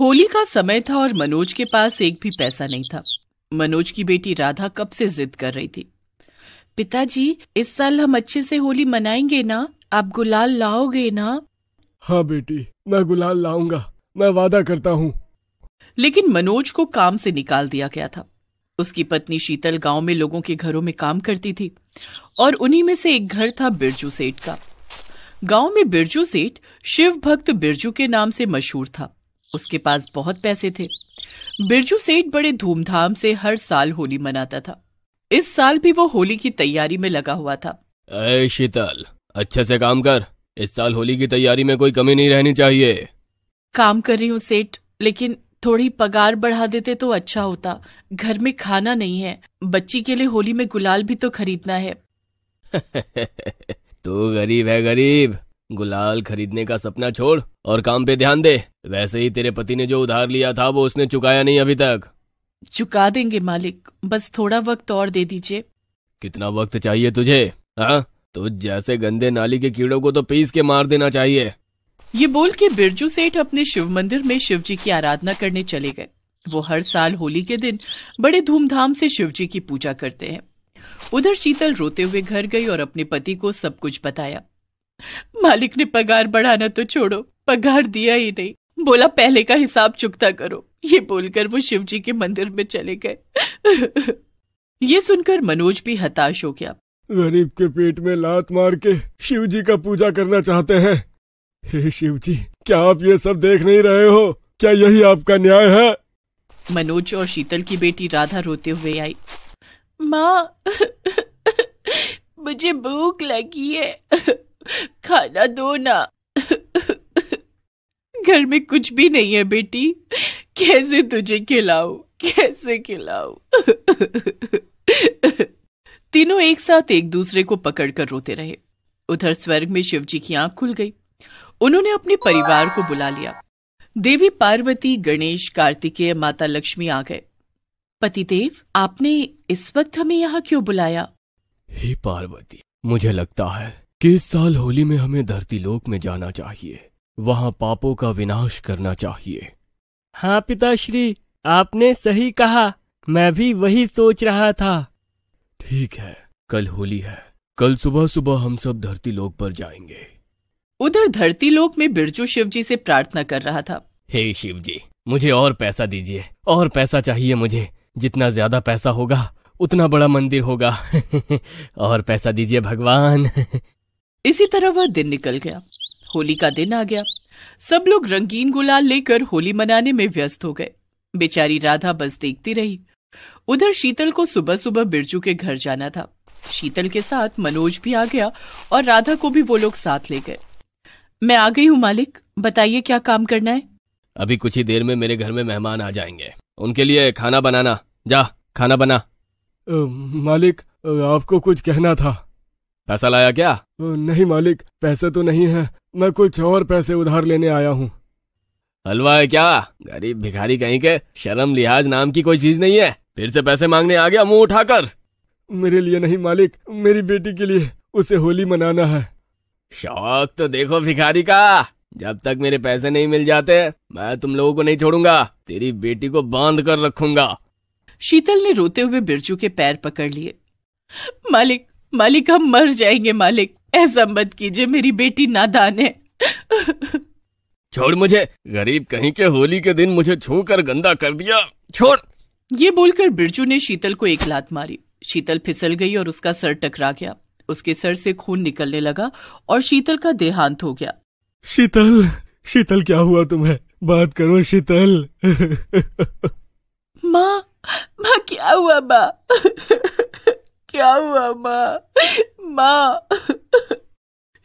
होली का समय था और मनोज के पास एक भी पैसा नहीं था मनोज की बेटी राधा कब से जिद कर रही थी पिताजी इस साल हम अच्छे से होली मनाएंगे ना आप गुलाल लाओगे ना हाँ बेटी मैं गुलाल लाऊंगा मैं वादा करता हूँ लेकिन मनोज को काम से निकाल दिया गया था उसकी पत्नी शीतल गांव में लोगों के घरों में काम करती थी और उन्हीं में से एक घर था बिरजू सेठ का गांव में बिरजू सेठ शिव भक्त बिरजू के नाम से मशहूर था उसके पास बहुत पैसे थे बिरजू सेठ बड़े धूमधाम से हर साल होली मनाता था इस साल भी वो होली की तैयारी में लगा हुआ था अरे शीतल अच्छे से काम कर इस साल होली की तैयारी में कोई कमी नहीं रहनी चाहिए काम कर रही हूँ सेठ लेकिन थोड़ी पगार बढ़ा देते तो अच्छा होता घर में खाना नहीं है बच्ची के लिए होली में गुलाल भी तो खरीदना है तू गरीब है गरीब गुलाल खरीदने का सपना छोड़ और काम पे ध्यान दे वैसे ही तेरे पति ने जो उधार लिया था वो उसने चुकाया नहीं अभी तक चुका देंगे मालिक बस थोड़ा वक्त और दे दीजिए कितना वक्त चाहिए तुझे हाँ तो जैसे गंदे नाली के कीड़ों को तो पीस के मार देना चाहिए ये बोल के बिरजू सेठ अपने शिव मंदिर में शिव जी की आराधना करने चले गए वो हर साल होली के दिन बड़े धूमधाम से शिव जी की पूजा करते हैं उधर शीतल रोते हुए घर गई और अपने पति को सब कुछ बताया मालिक ने पगार बढ़ाना तो छोड़ो पगार दिया ही नहीं बोला पहले का हिसाब चुकता करो ये बोलकर वो शिव जी के मंदिर में चले गए ये सुनकर मनोज भी हताश हो गया गरीब के पेट में लात मार के शिव जी का पूजा करना चाहते हैं हे शिव जी क्या आप ये सब देख नहीं रहे हो क्या यही आपका न्याय है मनोज और शीतल की बेटी राधा रोते हुए आई माँ मुझे भूख लगी है खाना दो ना घर में कुछ भी नहीं है बेटी कैसे तुझे खिलाऊ कैसे खिलाऊ तीनों एक साथ एक दूसरे को पकड़कर रोते रहे उधर स्वर्ग में शिव जी की आंख खुल गई उन्होंने अपने परिवार को बुला लिया देवी पार्वती गणेश कार्तिकेय माता लक्ष्मी आ गए पति देव आपने इस वक्त हमें यहाँ क्यों बुलाया हे पार्वती मुझे लगता है कि इस साल होली में हमें धरती लोक में जाना चाहिए वहां पापों का विनाश करना चाहिए हाँ पिताश्री आपने सही कहा मैं भी वही सोच रहा था ठीक है कल होली है कल सुबह सुबह हम सब धरती लोक पर जाएंगे उधर धरती लोक में बिरजू शिव जी से प्रार्थना कर रहा था हे शिव जी मुझे और पैसा दीजिए और पैसा चाहिए मुझे जितना ज्यादा पैसा होगा उतना बड़ा मंदिर होगा और पैसा दीजिए भगवान इसी तरह वह दिन निकल गया होली का दिन आ गया सब लोग रंगीन गुलाल लेकर होली मनाने में व्यस्त हो गए बेचारी राधा बस देखती रही उधर शीतल को सुबह सुबह बिरजू के घर जाना था शीतल के साथ मनोज भी आ गया और राधा को भी वो लोग साथ ले गए मैं आ गई हूँ मालिक बताइए क्या काम करना है अभी कुछ ही देर में मेरे घर में मेहमान आ जाएंगे उनके लिए खाना बनाना जा खाना बना आ, मालिक आपको कुछ कहना था पैसा लाया क्या नहीं मालिक पैसे तो नहीं है मैं कुछ और पैसे उधार लेने आया हूँ हलवा है क्या गरीब भिखारी कहीं के शर्म लिहाज नाम की कोई चीज नहीं है फिर से पैसे मांगने आ गया मुंह उठाकर मेरे लिए नहीं मालिक मेरी बेटी के लिए उसे होली मनाना है शौक तो देखो भिखारी का जब तक मेरे पैसे नहीं मिल जाते मैं तुम लोगों को नहीं छोड़ूंगा तेरी बेटी को बांध कर रखूंगा शीतल ने रोते हुए बिरजू के पैर पकड़ लिए मालिक मालिक हम मर जाएंगे मालिक ऐसा मत कीजिए मेरी बेटी नादान है छोड़ मुझे गरीब कहीं के होली के दिन मुझे छू कर गंदा कर दिया छोड़ ये बोलकर बिरजू ने शीतल को एक लात मारी शीतल फिसल गई और उसका सर टकरा गया उसके सर से खून निकलने लगा और शीतल का देहांत हो गया शीतल शीतल क्या हुआ तुम्हें बात करो शीतल माँ माँ क्या हुआ बा क्या हुआ माँ माँ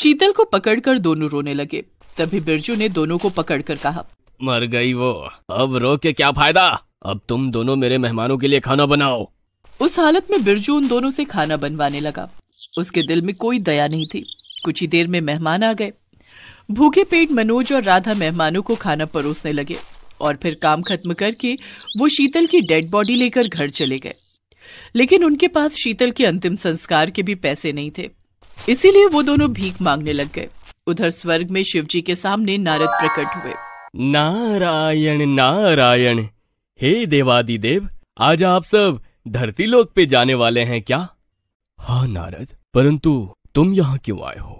शीतल को पकड़कर दोनों रोने लगे तभी बिरजू ने दोनों को पकड़कर कहा मर गई वो अब रो के क्या फायदा अब तुम दोनों मेरे मेहमानों के लिए खाना बनाओ उस हालत में बिरजू उन दोनों से खाना बनवाने लगा उसके दिल में कोई दया नहीं थी कुछ ही देर में मेहमान आ गए भूखे पेट मनोज और राधा मेहमानों को खाना परोसने लगे और फिर काम खत्म करके वो शीतल की डेड बॉडी लेकर घर चले गए लेकिन उनके पास शीतल के अंतिम संस्कार के भी पैसे नहीं थे इसीलिए वो दोनों भीख मांगने लग गए उधर स्वर्ग में शिव जी के सामने नारद प्रकट हुए नारायण नारायण हे देवादि देव आज आप सब धरती लोक पे जाने वाले हैं क्या हाँ नारद परंतु तुम यहाँ क्यों आए हो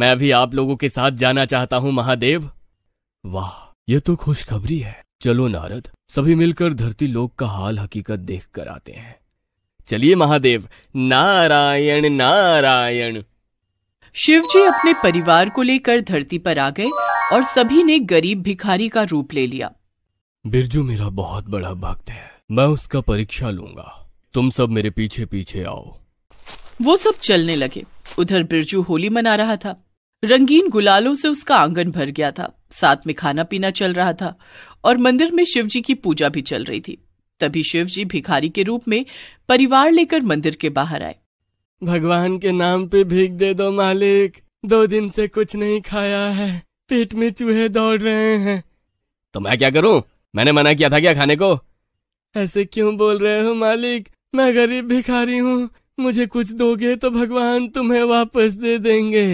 मैं भी आप लोगों के साथ जाना चाहता हूँ महादेव वाह ये तो खुशखबरी है चलो नारद सभी मिलकर धरती लोक का हाल हकीकत देख कर आते हैं चलिए महादेव नारायण नारायण शिवजी अपने परिवार को लेकर धरती पर आ गए और सभी ने गरीब भिखारी का रूप ले लिया बिरजू मेरा बहुत बड़ा भक्त है मैं उसका परीक्षा लूंगा तुम सब मेरे पीछे पीछे आओ वो सब चलने लगे उधर बिरजू होली मना रहा था रंगीन गुलालों से उसका आंगन भर गया था साथ में खाना पीना चल रहा था और मंदिर में शिव जी की पूजा भी चल रही थी तभी शिव जी भिखारी के रूप में परिवार लेकर मंदिर के बाहर आए भगवान के नाम पे भीख दे दो मालिक दो दिन से कुछ नहीं खाया है पेट में चूहे दौड़ रहे हैं तो मैं क्या करूं मैंने मना किया था क्या खाने को ऐसे क्यों बोल रहे हो मालिक मैं गरीब भिखारी हूँ मुझे कुछ दोगे तो भगवान तुम्हें वापस दे देंगे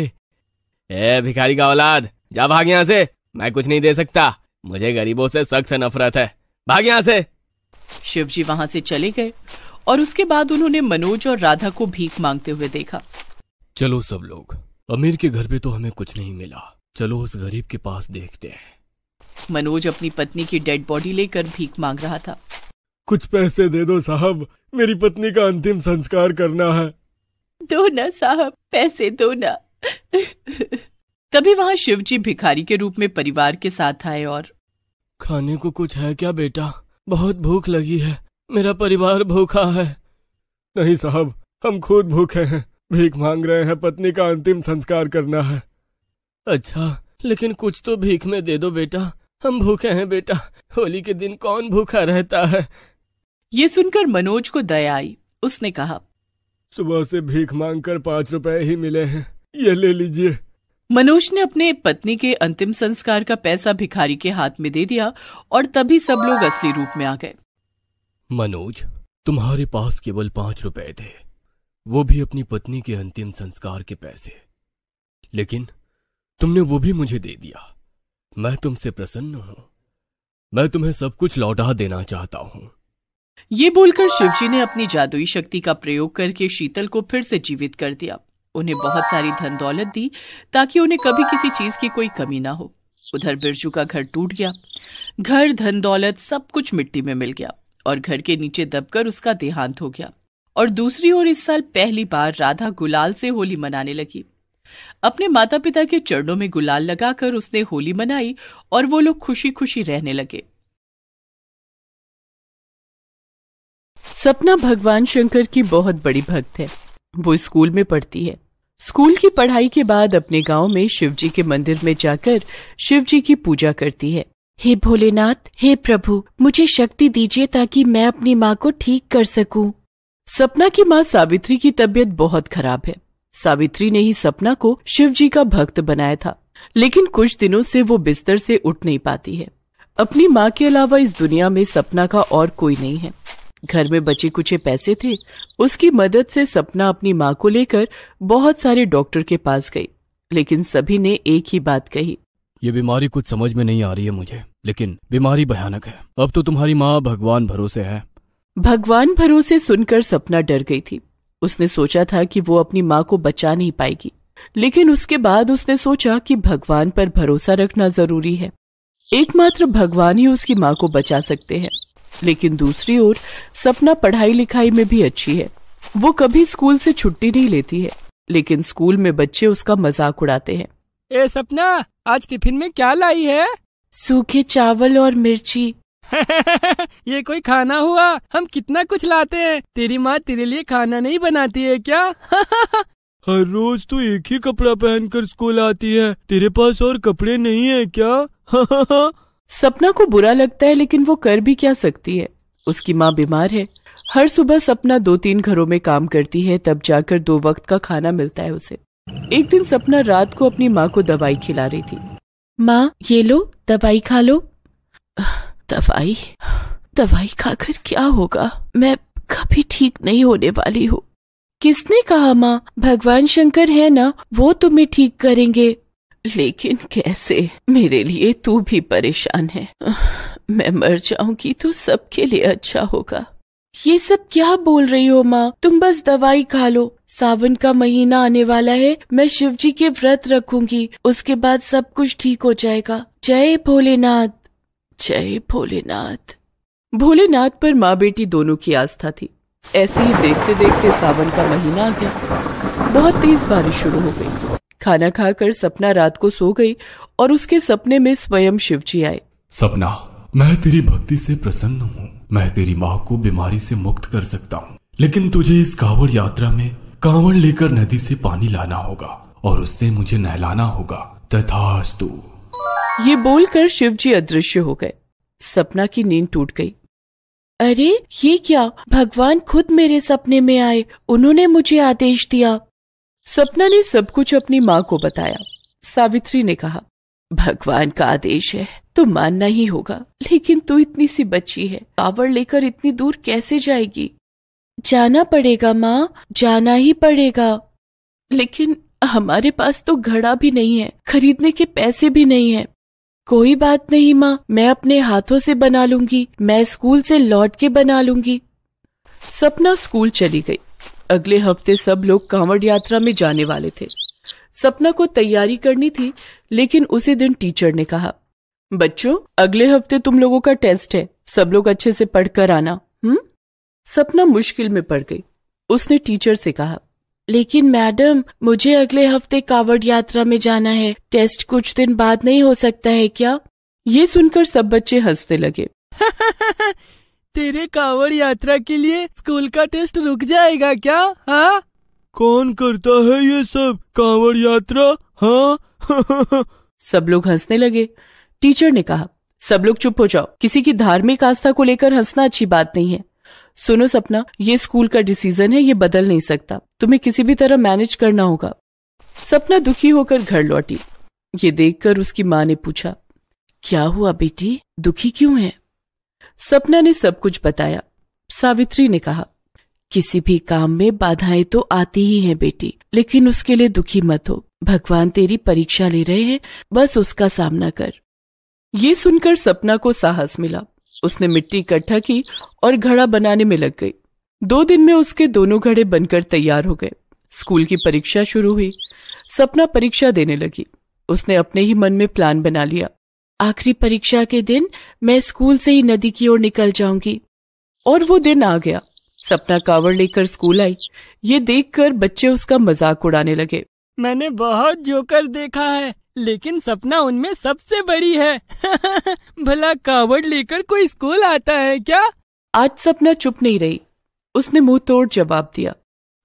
ए भिखारी का औलाद जा भाग यहाँ से मैं कुछ नहीं दे सकता मुझे गरीबों से सख्त नफरत है भाग यहाँ से शिव जी वहाँ से चले गए और उसके बाद उन्होंने मनोज और राधा को भीख मांगते हुए देखा चलो सब लोग अमीर के घर पे तो हमें कुछ नहीं मिला चलो उस गरीब के पास देखते हैं मनोज अपनी पत्नी की डेड बॉडी लेकर भीख मांग रहा था कुछ पैसे दे दो साहब मेरी पत्नी का अंतिम संस्कार करना है दो ना साहब पैसे दो ना तभी शिव शिवजी भिखारी के रूप में परिवार के साथ आए और खाने को कुछ है क्या बेटा बहुत भूख लगी है मेरा परिवार भूखा है नहीं साहब हम खुद भूखे हैं भीख मांग रहे हैं पत्नी का अंतिम संस्कार करना है अच्छा लेकिन कुछ तो भीख में दे दो बेटा हम भूखे हैं बेटा होली के दिन कौन भूखा रहता है ये सुनकर मनोज को दया आई उसने कहा सुबह से भीख मांगकर पाँच रुपए ही मिले हैं ये ले लीजिए मनोज ने अपने पत्नी के अंतिम संस्कार का पैसा भिखारी के हाथ में दे दिया और तभी सब लोग असली रूप में आ गए मनोज तुम्हारे पास केवल पांच रुपए थे वो भी अपनी पत्नी के अंतिम संस्कार के पैसे लेकिन तुमने वो भी मुझे दे दिया मैं तुमसे प्रसन्न हूं मैं तुम्हें सब कुछ लौटा देना चाहता हूं ये बोलकर शिवजी ने अपनी जादुई शक्ति का प्रयोग करके शीतल को फिर से जीवित कर दिया उन्हें बहुत सारी धन दौलत दी ताकि उन्हें कभी किसी चीज की कोई कमी ना हो उधर बिरजू का घर टूट गया घर धन दौलत सब कुछ मिट्टी में मिल गया और घर के नीचे दबकर उसका देहांत हो गया और दूसरी ओर इस साल पहली बार राधा गुलाल से होली मनाने लगी अपने माता पिता के चरणों में गुलाल लगाकर उसने होली मनाई और वो लोग खुशी खुशी रहने लगे सपना भगवान शंकर की बहुत बड़ी भक्त है वो स्कूल में पढ़ती है स्कूल की पढ़ाई के बाद अपने गांव में शिवजी के मंदिर में जाकर शिवजी की पूजा करती है हे भोलेनाथ हे प्रभु मुझे शक्ति दीजिए ताकि मैं अपनी माँ को ठीक कर सकूं। सपना की माँ सावित्री की तबीयत बहुत खराब है सावित्री ने ही सपना को शिव जी का भक्त बनाया था लेकिन कुछ दिनों से वो बिस्तर से उठ नहीं पाती है अपनी माँ के अलावा इस दुनिया में सपना का और कोई नहीं है घर में बचे कुछ पैसे थे उसकी मदद से सपना अपनी माँ को लेकर बहुत सारे डॉक्टर के पास गई लेकिन सभी ने एक ही बात कही ये बीमारी कुछ समझ में नहीं आ रही है मुझे लेकिन बीमारी भयानक है अब तो तुम्हारी माँ भगवान भरोसे है भगवान भरोसे सुनकर सपना डर गई थी उसने सोचा था कि वो अपनी माँ को बचा नहीं पाएगी लेकिन उसके बाद उसने सोचा कि भगवान पर भरोसा रखना जरूरी है एकमात्र भगवान ही उसकी माँ को बचा सकते हैं लेकिन दूसरी ओर सपना पढ़ाई लिखाई में भी अच्छी है वो कभी स्कूल से छुट्टी नहीं लेती है लेकिन स्कूल में बच्चे उसका मजाक उड़ाते हैं ए सपना आज टिफिन में क्या लाई है सूखे चावल और मिर्ची ये कोई खाना हुआ हम कितना कुछ लाते हैं तेरी माँ तेरे लिए खाना नहीं बनाती है क्या हर रोज तो एक ही कपड़ा पहनकर स्कूल आती है तेरे पास और कपड़े नहीं है क्या सपना को बुरा लगता है लेकिन वो कर भी क्या सकती है उसकी माँ बीमार है हर सुबह सपना दो तीन घरों में काम करती है तब जाकर दो वक्त का खाना मिलता है उसे एक दिन सपना रात को अपनी माँ को दवाई खिला रही थी माँ ये लो दवाई खा लो दवाई दवाई खाकर क्या होगा मैं कभी ठीक नहीं होने वाली हूँ किसने कहा माँ भगवान शंकर है ना वो तुम्हें ठीक करेंगे लेकिन कैसे मेरे लिए तू भी परेशान है मैं मर जाऊंगी तो सबके लिए अच्छा होगा ये सब क्या बोल रही हो माँ तुम बस दवाई खा लो सावन का महीना आने वाला है मैं शिव जी के व्रत रखूंगी उसके बाद सब कुछ ठीक हो जाएगा जय भोलेनाथ जय भोलेनाथ भोलेनाथ पर माँ बेटी दोनों की आस्था थी ऐसे ही देखते देखते सावन का महीना आ गया बहुत तेज बारिश शुरू हो गई खाना खाकर सपना रात को सो गई और उसके सपने में स्वयं शिव जी आए सपना मैं तेरी भक्ति से प्रसन्न हूँ मैं तेरी माँ को बीमारी से मुक्त कर सकता हूँ लेकिन तुझे इस कांवड़ यात्रा में कांवड़ लेकर नदी से पानी लाना होगा और उससे मुझे नहलाना होगा तथास्तु ये बोलकर शिव जी अदृश्य हो गए सपना की नींद टूट गई अरे ये क्या भगवान खुद मेरे सपने में आए उन्होंने मुझे आदेश दिया सपना ने सब कुछ अपनी माँ को बताया सावित्री ने कहा भगवान का आदेश है तो मानना ही होगा लेकिन तू इतनी सी बच्ची है कावड़ लेकर इतनी दूर कैसे जाएगी जाना पड़ेगा माँ जाना ही पड़ेगा लेकिन हमारे पास तो घड़ा भी नहीं है खरीदने के पैसे भी नहीं है कोई बात नहीं माँ मैं अपने हाथों से बना लूंगी मैं स्कूल से लौट के बना लूंगी सपना स्कूल चली गई अगले हफ्ते सब लोग कांवड़ यात्रा में जाने वाले थे सपना को तैयारी करनी थी लेकिन उसी दिन टीचर ने कहा बच्चों अगले हफ्ते तुम लोगों का टेस्ट है सब लोग अच्छे से पढ़कर आना हम्म सपना मुश्किल में पड़ गई उसने टीचर से कहा लेकिन मैडम मुझे अगले हफ्ते कावड़ यात्रा में जाना है टेस्ट कुछ दिन बाद नहीं हो सकता है क्या ये सुनकर सब बच्चे हंसने लगे तेरे कांवड़ यात्रा के लिए स्कूल का टेस्ट रुक जाएगा क्या हाँ कौन करता है ये सब कांवड़ यात्रा हाँ सब लोग हंसने लगे टीचर ने कहा सब लोग चुप हो जाओ किसी की धार्मिक आस्था को लेकर हंसना अच्छी बात नहीं है सुनो सपना ये स्कूल का डिसीजन है ये बदल नहीं सकता तुम्हें किसी भी तरह मैनेज करना होगा सपना दुखी होकर घर लौटी ये देखकर उसकी माँ ने पूछा क्या हुआ बेटी दुखी क्यों है सपना ने सब कुछ बताया सावित्री ने कहा किसी भी काम में बाधाएं तो आती ही हैं बेटी लेकिन उसके लिए दुखी मत हो भगवान तेरी परीक्षा ले रहे हैं बस उसका सामना कर ये सुनकर सपना को साहस मिला उसने मिट्टी इकट्ठा की और घड़ा बनाने में लग गई दो दिन में उसके दोनों घड़े बनकर तैयार हो गए स्कूल की परीक्षा शुरू हुई सपना परीक्षा देने लगी उसने अपने ही मन में प्लान बना लिया आखिरी परीक्षा के दिन मैं स्कूल से ही नदी की ओर निकल जाऊंगी और वो दिन आ गया सपना कावर लेकर स्कूल आई ये देखकर बच्चे उसका मजाक उड़ाने लगे मैंने बहुत जोकर देखा है लेकिन सपना उनमें सबसे बड़ी है भला कावड़ लेकर कोई स्कूल आता है क्या आज सपना चुप नहीं रही उसने मुंह तोड़ जवाब दिया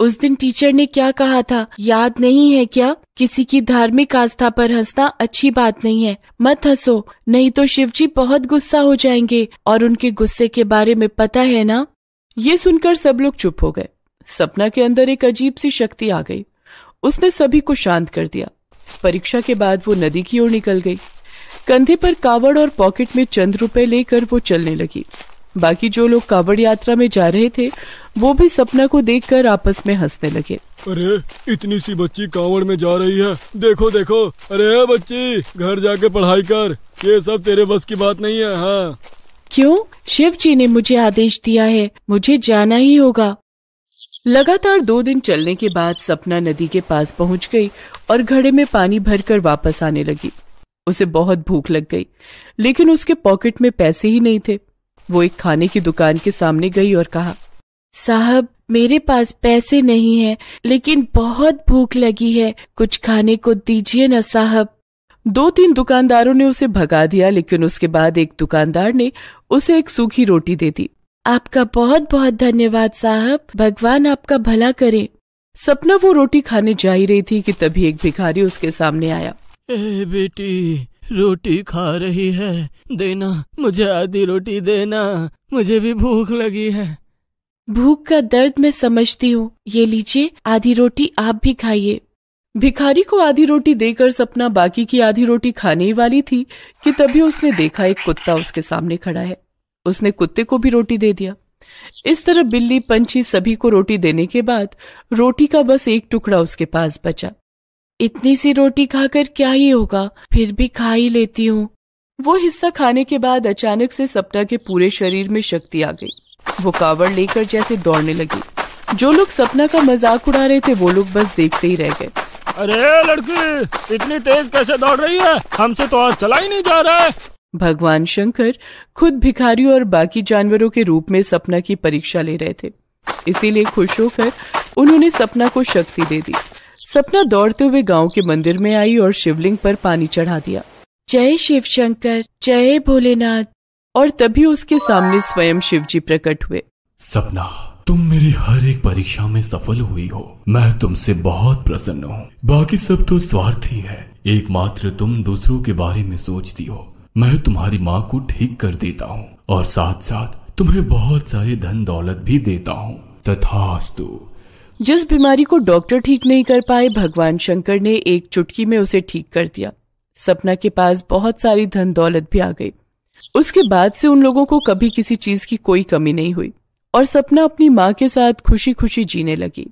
उस दिन टीचर ने क्या कहा था याद नहीं है क्या किसी की धार्मिक आस्था पर हंसना अच्छी बात नहीं है मत हंसो नहीं तो शिवजी बहुत गुस्सा हो जाएंगे और उनके गुस्से के बारे में पता है ना ये सुनकर सब लोग चुप हो गए सपना के अंदर एक अजीब सी शक्ति आ गई उसने सभी को शांत कर दिया परीक्षा के बाद वो नदी की ओर निकल गई कंधे पर कावड़ और पॉकेट में चंद रुपए लेकर वो चलने लगी बाकी जो लोग कावड़ यात्रा में जा रहे थे वो भी सपना को देखकर आपस में हंसने लगे अरे इतनी सी बच्ची कावड़ में जा रही है देखो देखो अरे बच्ची घर जाके पढ़ाई कर ये सब तेरे बस की बात नहीं है हाँ क्यों शिव जी ने मुझे आदेश दिया है मुझे जाना ही होगा लगातार दो दिन चलने के बाद सपना नदी के पास पहुंच गई और घड़े में पानी भरकर वापस आने लगी उसे बहुत भूख लग गई लेकिन उसके पॉकेट में पैसे ही नहीं थे वो एक खाने की दुकान के सामने गई और कहा साहब मेरे पास पैसे नहीं है लेकिन बहुत भूख लगी है कुछ खाने को दीजिए ना साहब दो तीन दुकानदारों ने उसे भगा दिया लेकिन उसके बाद एक दुकानदार ने उसे एक सूखी रोटी दे दी आपका बहुत बहुत धन्यवाद साहब भगवान आपका भला करे सपना वो रोटी खाने जा ही रही थी कि तभी एक भिखारी उसके सामने आया ए बेटी रोटी खा रही है देना मुझे आधी रोटी देना मुझे भी भूख लगी है भूख का दर्द मैं समझती हूँ ये लीजिए आधी रोटी आप भी खाइए भिखारी को आधी रोटी देकर सपना बाकी की आधी रोटी खाने ही वाली थी कि तभी उसने देखा एक कुत्ता उसके सामने खड़ा है उसने कुत्ते को भी रोटी दे दिया इस तरह बिल्ली पंछी सभी को रोटी देने के बाद रोटी का बस एक टुकड़ा उसके पास बचा इतनी सी रोटी खाकर क्या ही होगा फिर भी खा ही लेती हूँ वो हिस्सा खाने के बाद अचानक से सपना के पूरे शरीर में शक्ति आ गई वो कावड़ लेकर जैसे दौड़ने लगी जो लोग सपना का मजाक उड़ा रहे थे वो लोग बस देखते ही रह गए अरे लड़की इतनी तेज कैसे दौड़ रही है हमसे तो आज चला ही नहीं जा रहा है भगवान शंकर खुद भिखारियों और बाकी जानवरों के रूप में सपना की परीक्षा ले रहे थे इसीलिए खुश होकर उन्होंने सपना को शक्ति दे दी सपना दौड़ते हुए गांव के मंदिर में आई और शिवलिंग पर पानी चढ़ा दिया जय शिव शंकर जय भोलेनाथ और तभी उसके सामने स्वयं शिव जी प्रकट हुए सपना तुम मेरी हर एक परीक्षा में सफल हुई हो मैं तुमसे बहुत प्रसन्न हूँ बाकी सब तो स्वार्थी है एकमात्र तुम दूसरों के बारे में सोचती हो मैं तुम्हारी माँ को ठीक कर देता हूँ और साथ साथ तुम्हें बहुत सारे धन दौलत भी देता हूँ तथा जिस बीमारी को डॉक्टर ठीक नहीं कर पाए भगवान शंकर ने एक चुटकी में उसे ठीक कर दिया सपना के पास बहुत सारी धन दौलत भी आ गई उसके बाद से उन लोगों को कभी किसी चीज की कोई कमी नहीं हुई और सपना अपनी माँ के साथ खुशी खुशी जीने लगी